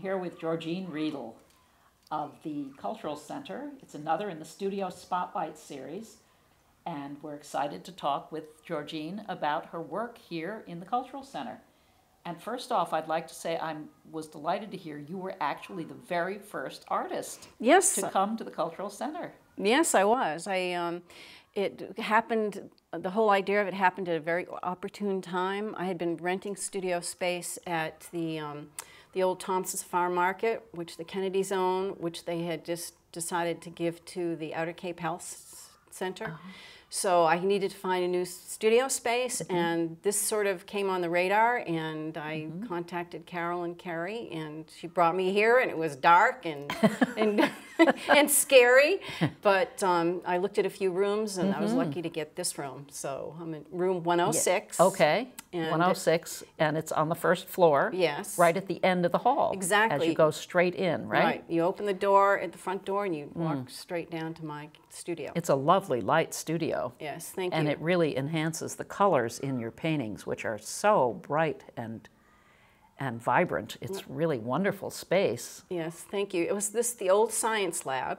here with Georgine Riedel of the Cultural Center. It's another in the Studio Spotlight series, and we're excited to talk with Georgine about her work here in the Cultural Center. And first off, I'd like to say I was delighted to hear you were actually the very first artist yes. to come to the Cultural Center. Yes, I was. I um, it happened. The whole idea of it happened at a very opportune time. I had been renting studio space at the um, the old Thompson's Farm Market, which the Kennedys own, which they had just decided to give to the Outer Cape Health Center. Uh -huh. So I needed to find a new studio space, mm -hmm. and this sort of came on the radar. And I mm -hmm. contacted Carol and Carrie, and she brought me here, and it was dark and and. and scary. But um, I looked at a few rooms and mm -hmm. I was mm-hmm. lucky to get this room. So I'm in room 106. Yeah. Okay. And 106, and it's on the first floor. Yes. Right at the end of the hall. Exactly. As you go straight in, right? Right. You open the door at the front door and you mm. walk straight down to my studio. It's a lovely light studio. Yes, thank and you. And it really enhances the colors in your paintings, which are so bright and and vibrant. It's mm. really wonderful space. Yes, thank you. It was this the old science lab,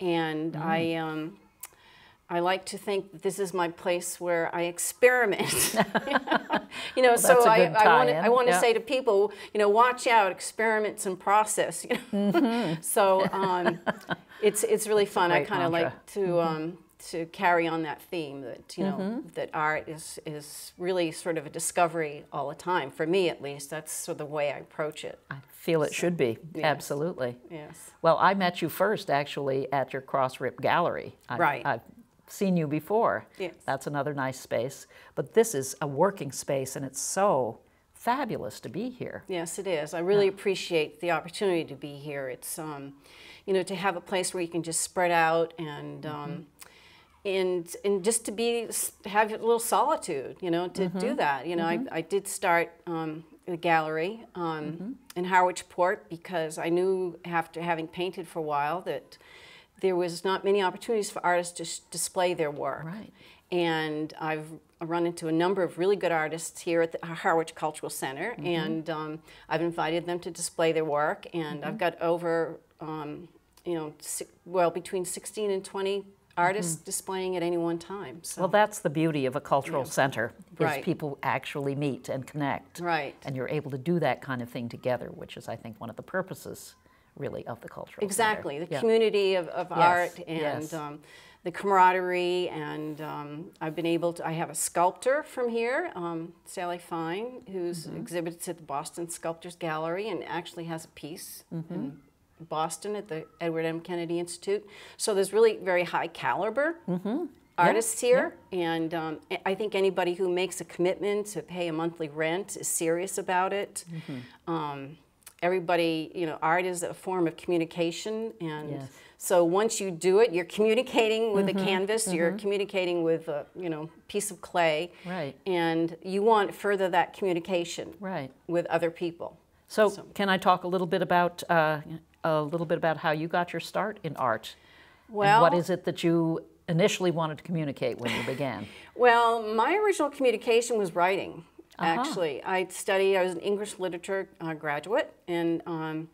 and mm. I. Um, I like to think this is my place where I experiment. you know, well, so I, I want to yeah. say to people, you know, watch out, experiments and process. You know? Mm -hmm. so um, it's it's really fun. I kind of like to mm-hmm. um, to carry on that theme that you know mm -hmm. that art is is really sort of a discovery all the time for me at least that's sort of the way I approach it. I feel it so, should be yes. absolutely. Yes. Well, I met you first actually at your Cross Rip Gallery. I, right. I've seen you before. Yes. That's another nice space, but this is a working space and it's so fabulous to be here. Yes, it is. I really yeah. appreciate the opportunity to be here. It's, um, you know, to have a place where you can just spread out and, mm -hmm and and just to be have a little solitude, you know, to mm -hmm. do mm-hmm. that. You know, mm -hmm. I, mm-hmm. I did start um, the gallery um, mm -hmm. in because I knew after having painted for a while that there was not many opportunities for artists to display their work. Right. And I've run into a number of really good artists here at the uh, Harwich Cultural Center, mm-hmm. and um, I've invited them to display their work. And I've got over, um, you know, well, between 16 and 20 artists mm -hmm. displaying at any one time. So. Well, that's the beauty of a cultural yeah. center is right. people actually meet and connect. Right. And you're able to do that kind of thing together, which is, I think, one of the purposes really of the cultural exactly center. the yeah. community of, of yes. art and yes. um, the camaraderie and um, i've been able to i have a sculptor from here um, sally fine who's mm -hmm. exhibits at the boston sculptors gallery and actually has a piece mm -hmm. Boston at the Edward M. Kennedy Institute. So there's really very high caliber mm -hmm. artists here. And um, I think anybody who makes a commitment to pay a monthly rent is serious about it. Mm -hmm. um, everybody, you know, art is a form of communication. And yes. so once you do it, you're communicating with mm -hmm. a mm-hmm. canvas, you're mm-hmm. communicating with a, you know, piece of clay. Right. And you want further that communication right. with other people. So, so, can I talk a little bit about uh, a little bit about how you got your start in art. Well, what is it that you initially wanted to communicate when you began? well, my original communication was writing. Uh -huh. Actually, I studied. I was an English literature uh, graduate, and um,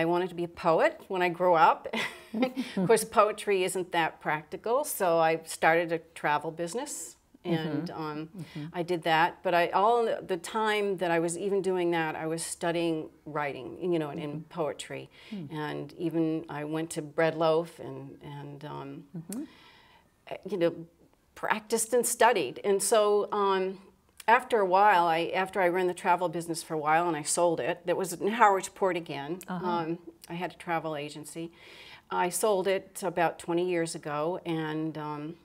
I wanted to be a poet when I grew up. of course, poetry isn't that practical, so I started a travel business and mm -hmm. um, mm -hmm. I did that. But I all the time that I was even doing that, I was studying writing, you know, and in mm-hmm. poetry, hmm. and even I went to Breadloaf and and um, mm-hmm. eh, you know practiced and studied. And so um, after a while, I after I ran the travel business for a while and I sold it. That was in Howardsport again. Uh -huh. Um, I had a travel agency. I sold it about 20 years ago, and um,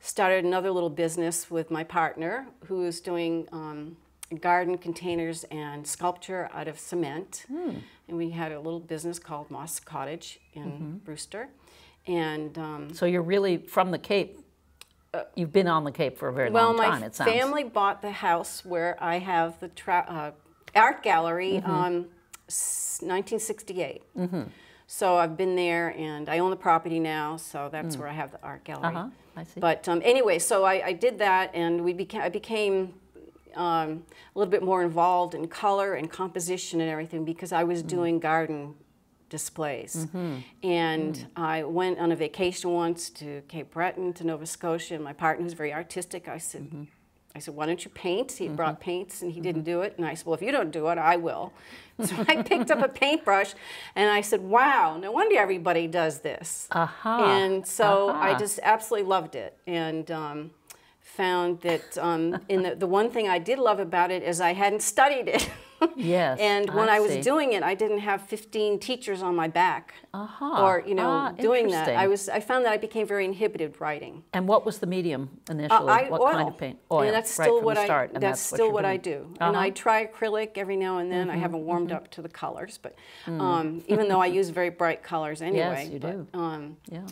started another little business with my partner who is doing um, garden containers and sculpture out of cement. Mm. And we had a little business called Moss Cottage in mm -hmm. Brewster. And um, so you're really from the Cape. Uh, You've been on the Cape for a very well, long time. Well, my family bought the house where I have the uh, art gallery mm -hmm. 1968. -hmm. So I've been there, and I own the property now, so that's mm. where I have the art gallery. Uh -huh. I see. But um, anyway, so I, I, did that, and we beca- I became um, a little bit more involved in color and composition and everything because I was mm. doing garden displays. Mm -hmm. And mm. I went on a vacation once to Cape Breton, to Nova Scotia, and my partner, who's very artistic, I said, mm -hmm. I said, why don't you paint? He mm -hmm. brought paints and he mm -hmm. didn't do it. And I said, well, if you don't do it, I will. So I picked up a paintbrush and I said, wow, no wonder everybody does this. Uh -huh. And so uh -huh. I just absolutely loved it. And um, found that um, in the, the one thing I did love about it is I hadn't studied it. yes. And when I, I was see. doing it, I didn't have 15 teachers on my back. uh -huh. Or, you know, ah, doing that. I was I found that I became very inhibited writing. And what was the medium uh, initially? Uh, I, what oil. kind of paint? Oil. And that's still right what I that's, that's, still what, what I do. Uh -huh. And I uh-huh. try acrylic every now and then. Mm -hmm. I mm-hmm, haven't warmed mm -hmm. up to the colors, but mm. um, even though I use very bright colors anyway. Yes, you but, do. Um, yeah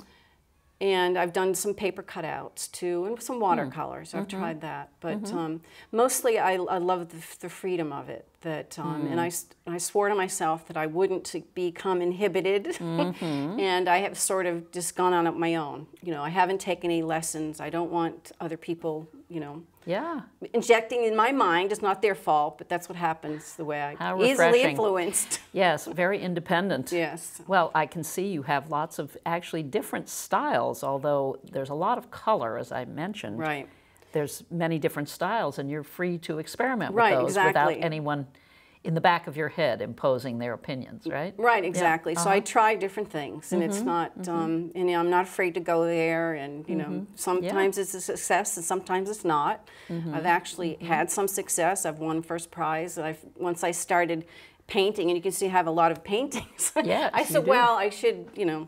and I've done some paper cutouts too, and some watercolors. Mm. I've mm-hmm. tried that, but mm -hmm. um, mostly I, I love the, the, freedom of it. That um, and mm. I I swore to myself that I wouldn't become inhibited, -hmm. and I have sort of just gone on my own. You know, I haven't taken any lessons. I don't want other people, you know, yeah. Injecting in my mind is not their fault, but that's what happens the way I How easily influenced. Yes, very independent. yes. Well, I can see you have lots of actually different styles, although there's a lot of color, as I mentioned. Right. There's many different styles, and you're free to experiment right, with those exactly. without anyone in the back of your head imposing their opinions, mm, right? Right, exactly. Yeah. Uh -huh. So I uh-huh. try different things, and mm -hmm. it's mm-hmm, not, mm -hmm. um, and you know, I'm not afraid to go there. And you mm -hmm. know, mm-hmm. sometimes yeah. it's a success, and sometimes it's not. Mm-hmm. I've actually had some success. I've won first prize. And I've once I started painting, and you can see I have a lot of paintings. Yeah, I said, well, I should, you know,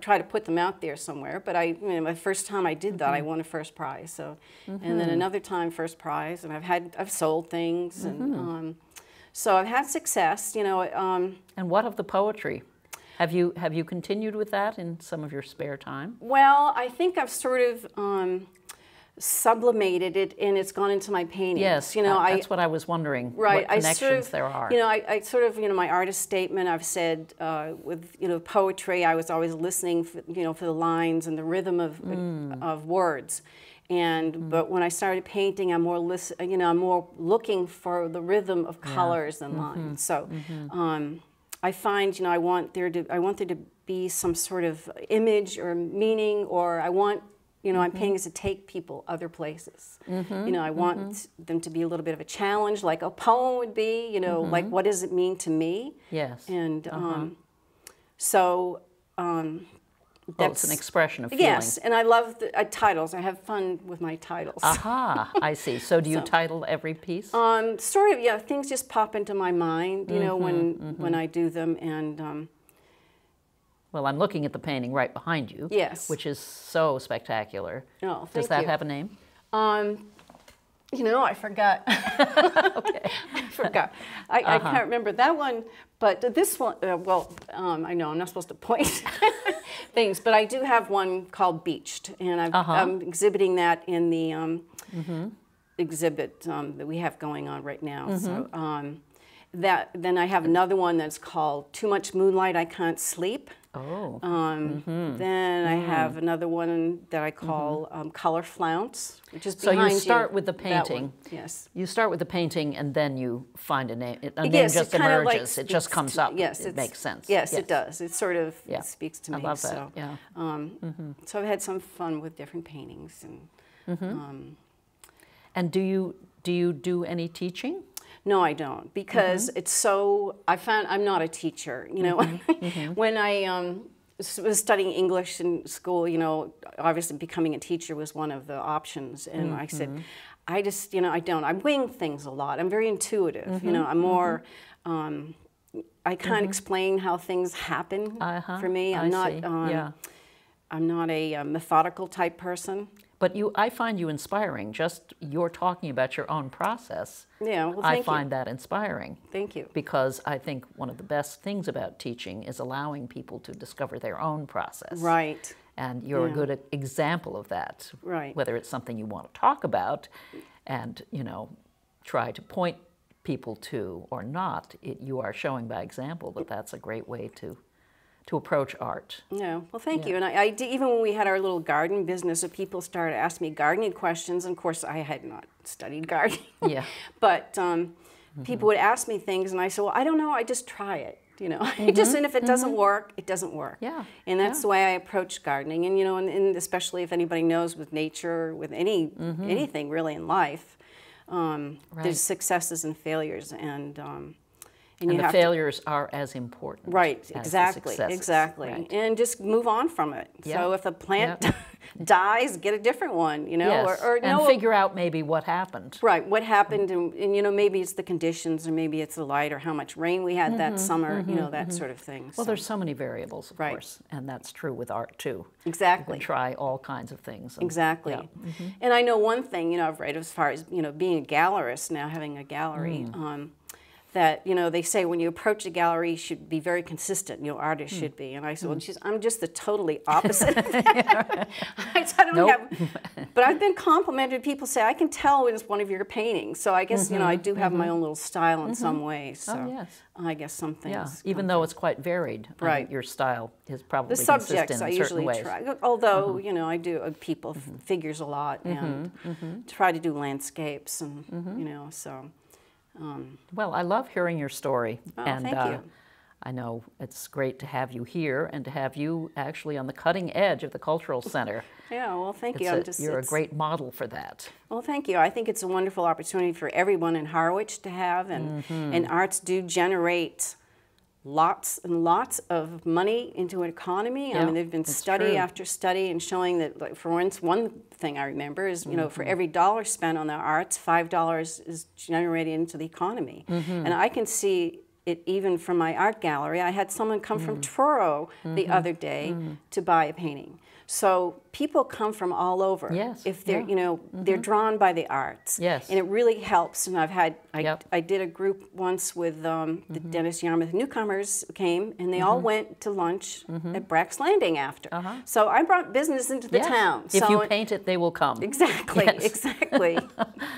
try to put them out there somewhere. But I, you know, my first time I did that, mm -hmm. I won a first prize. So, mm -hmm. and then another time, first prize, and I've had, I've sold things, mm -hmm. and um, so I've had success, you know. Um, and what of the poetry? Have you have you continued with that in some of your spare time? Well, I think I've sort of um, sublimated it and it's gone into my paintings. Yes, you know, that's I, what I was wondering. Right, what connections sort of, there are. You know, I, I, sort of, you know, my artist statement. I've said uh, with you know poetry, I was always listening, for, you know, for the lines and the rhythm of mm. of words, and mm but when I started painting, I'm more listen, you know, I'm more looking for the rhythm of colors yeah. and mm-hmm. lines. So mm-hmm. um, I find, you know, I want there to I want there to be some sort of image or meaning, or I want you know, mm -hmm. I'm painting is to take people other places. Mm -hmm. You know, I want mm -hmm. them to be a little bit of a challenge, like a poem would be. You know, like what does it mean to me? Yes. And uh -huh. um, so um, that's, an expression of feeling. Yes, and I love the, uh, titles. I have fun with my titles. Aha, I see. So do you so, title every piece? Um, sort of. Yeah, things just pop into my mind. You mm -hmm, know, when mm -hmm. when mm-hmm. I do them, and um, well, I'm looking at the painting right behind you. Yes, which is so spectacular. Oh, thank Does that you. have a name? Um, you know, I forgot. okay. I forgot. I, uh -huh. I, uh-huh. can't remember that one, but this one, uh, well, um, I know I'm not supposed to point things, but I do have one called Beached, and i am uh -huh. exhibiting that in the um, mm -hmm. exhibit um, that we have going on right now. Mm -hmm. So mm-hmm. um, that, then I have another one that's called Too Much Moonlight, I Can't Sleep. Oh. Um, mm-hmm. mm -hmm. Then mm -hmm. I have another one that I mm-hmm. call mm -hmm. um, color flounce, which is so you start you, with the painting. Yes. You start with the painting, and then you find a name. A name yes, just emerges. Like it just comes up. Yes, it makes sense. Yes, yes, it does. It sort of yeah. speaks to me. I love so. that. Yeah. Um, mm-hmm. so I've had some fun with different paintings and. Um, and do you do you do any teaching? No, I don't because mm -hmm. it's so. I found I'm not a teacher. You know, mm -hmm. when I um, was studying English in school, you know, obviously becoming a teacher was one of the options, and I said, mm-hmm. I just, you know, I don't. I wing things a lot. I'm very intuitive. You mm-hmm. know, I'm more. Um, I can't mm -hmm. explain how things happen uh -huh. for me. I'm I not. Um, yeah. I'm not a, a, uh, methodical type person. But you, I find you inspiring. Just your talking about your own process, yeah, well, I find you. that inspiring. Thank you. Because I think one of the best things about teaching is allowing people to discover their own process. Right. And you're yeah. a good example of that. Right. Whether it's something you want to talk about and, you know, try to point people to or not, it, you are showing by example that that's a great way to to approach art. No, well, thank yeah. you. And I, I did, even when we had our little garden business, of people started asking me gardening questions, and of course I had not studied gardening. Yeah. but um, mm -hmm. people would ask me things, and I said, well, I don't know. I just try it. You know, mm -hmm. just mm-hmm. and if it doesn't mm-hmm. work, it doesn't work. Yeah. And that's yeah. the way I approach gardening. And you know, and, and especially if anybody knows with nature, with any mm-hmm. anything really in life, um, right. there's successes and failures, and um, and, and the failures to, are as important. Right, exactly, exactly. Right. And just move on from it. Yep. So if the plant yep. dies, get a different one, you know, yes. or, or and no, figure out maybe what happened. Right, what happened, and, and, you know, maybe it's the conditions, or maybe it's the light, or how much rain we had mm -hmm, that mm-hmm, summer, mm -hmm, you know, mm-hmm, that mm -hmm. sort of thing. Well, so. there's so many variables, of right. course, and that's true with art too. Exactly. try all kinds of things. And, exactly. Yeah. Mm-hmm. And I know one thing, you know, I've read as far as you know, being a gallerist now, having a gallery. Mm. Um, that you know they say when you approach a gallery you should be very consistent your artist mm. should be and i said mm. well hmm. she's i'm just the totally opposite yeah. I, I don't nope. have, but i've been complimented people say i can tell when it's one of your paintings so i guess mm -hmm. you know i mm-hmm. do have -hmm. my mm-hmm. own little style in -hmm. some mm-hmm. ways oh, so oh, yes. i guess something, yeah. even though it's quite varied right your style is probably the subjects i usually ways. try although you know i do uh, people figures a lot and try to do landscapes and you know so um, well, I love hearing your story. Oh, and, thank uh, you. I know it's great to have you here and to have you actually on the cutting edge of the Cultural Center. yeah, well, thank it's you. just, you're a great model for that. Well, thank you. I think it's a wonderful opportunity for everyone in Harwich to have, and, mm -hmm. and arts do generate lots and lots of money into an economy. Yeah, I mean, they've been study true. after study and showing that, like, for instance, one thing I remember is, you mm -hmm. know, for mm-hmm. every dollar spent on the arts, $5 is generated into the economy. Mm -hmm. And I can see it even from my art gallery. I had someone come mm -hmm. from Truro the mm-hmm. other day mm. to buy a painting. So people come from all over. Yes. If they're, yeah. you know, mm -hmm. they're mm-hmm. drawn by the arts. Yes. And it really helps. And I've had, I, yep. I did a group once with um, mm -hmm. the mm-hmm. Dennis Yarmouth newcomers came, and they mm -hmm. all mm-hmm. went to lunch at Brax Landing after. Uh -huh. So I brought business into the yes. town. If so you it, paint it, they will come. Exactly. Yes. Exactly.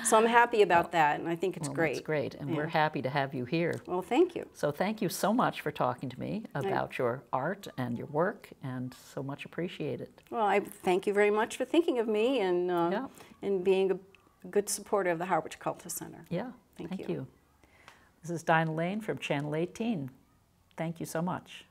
so I'm happy about well, that, and I think it's well, great. It's great, and yeah. we're happy to have you here. Well, thank you. So thank you so much for talking to me about I, your art and your work, and so much appreciated. Well, I thank you very much for thinking of me and, uh, yeah. and being a good supporter of the Harwich Cultus Center. Yeah, thank, thank you. you. This is Diane Lane from Channel 18. Thank you so much.